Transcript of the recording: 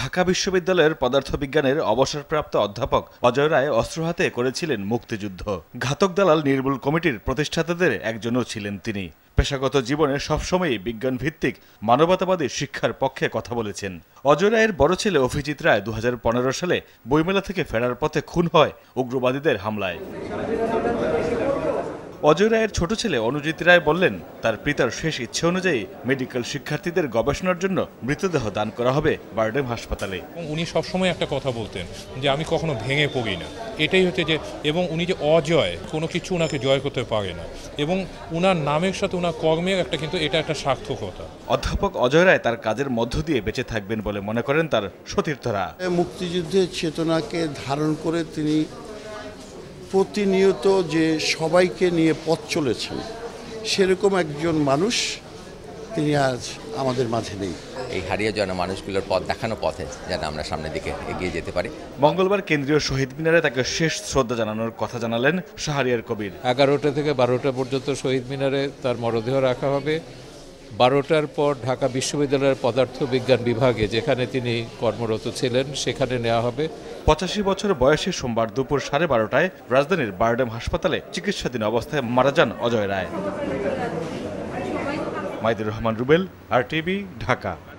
ঢাকা বিশ্ববিদ্যালয়ের পদার্থবিজ্ঞানের অবসরপ্রাপ্ত অধ্যাপক অজয় রায় অস্ত্র হাতে করেছিলেন মুক্তিযুদ্ধ ঘাতক দালাল নির্মূল কমিটির প্রতিষ্ঠাতাদের একজনও ছিলেন তিনি পেশাগত জীবনে সবসময়ই বিজ্ঞানভিত্তিক মানবতাবাদী শিক্ষার পক্ষে কথা বলেছেন অজয় রায়ের বড় ছেলে অভিজিৎ রায় দু সালে বইমেলা থেকে ফেরার পথে খুন হয় উগ্রবাদীদের হামলায় অজয় রায়ের ছোট ছেলে অনুজিৎ রায় বললেন তার পিতার শেষ ইচ্ছে অনুযায়ী মেডিকেল শিক্ষার্থীদের গবেষণার জন্য মৃতদেহ দান করা হবে বার্ডেম হাসপাতালে উনি সবসময় একটা কথা বলতেন যে আমি কখনো ভেঙে পড়ি না এটাই হচ্ছে যে এবং উনি যে অজয় কোনো কিছু ওনাকে জয় করতে পারে না এবং উনার নামের সাথে ওনার কর্মের একটা কিন্তু এটা একটা সার্থকতা অধ্যাপক অজয় রায় তার কাজের মধ্য দিয়ে বেঁচে থাকবেন বলে মনে করেন তার সতীর্থরা মুক্তিযুদ্ধের চেতনাকে ধারণ করে তিনি প্রতিনিয়ত যে সবাইকে নিয়ে পথ চলেছেন সেরকম একজন মানুষ তিনি আজ আমাদের মাঝে নেই এই হারিয়ে যাওয়া মানুষগুলোর পথ দেখানো পথে যেন আমরা সামনের দিকে এগিয়ে যেতে পারি মঙ্গলবার কেন্দ্রীয় শহীদ মিনারে তাকে শেষ শ্রদ্ধা জানানোর কথা জানালেন শাহরিয়ার কবির এগারোটা থেকে বারোটা পর্যন্ত শহীদ মিনারে তার মরদেহ রাখা হবে বারোটার পর ঢাকা বিশ্ববিদ্যালয়ের পদার্থবিজ্ঞান বিভাগে যেখানে তিনি কর্মরত ছিলেন সেখানে নেওয়া হবে পঁচাশি বছর বয়সে সোমবার দুপুর সাড়ে বারোটায় রাজধানীর বারডেম হাসপাতালে চিকিৎসাধীন অবস্থায় মারা যান অজয় রায় মাইদুর রহমান রুবেল আর টিভি ঢাকা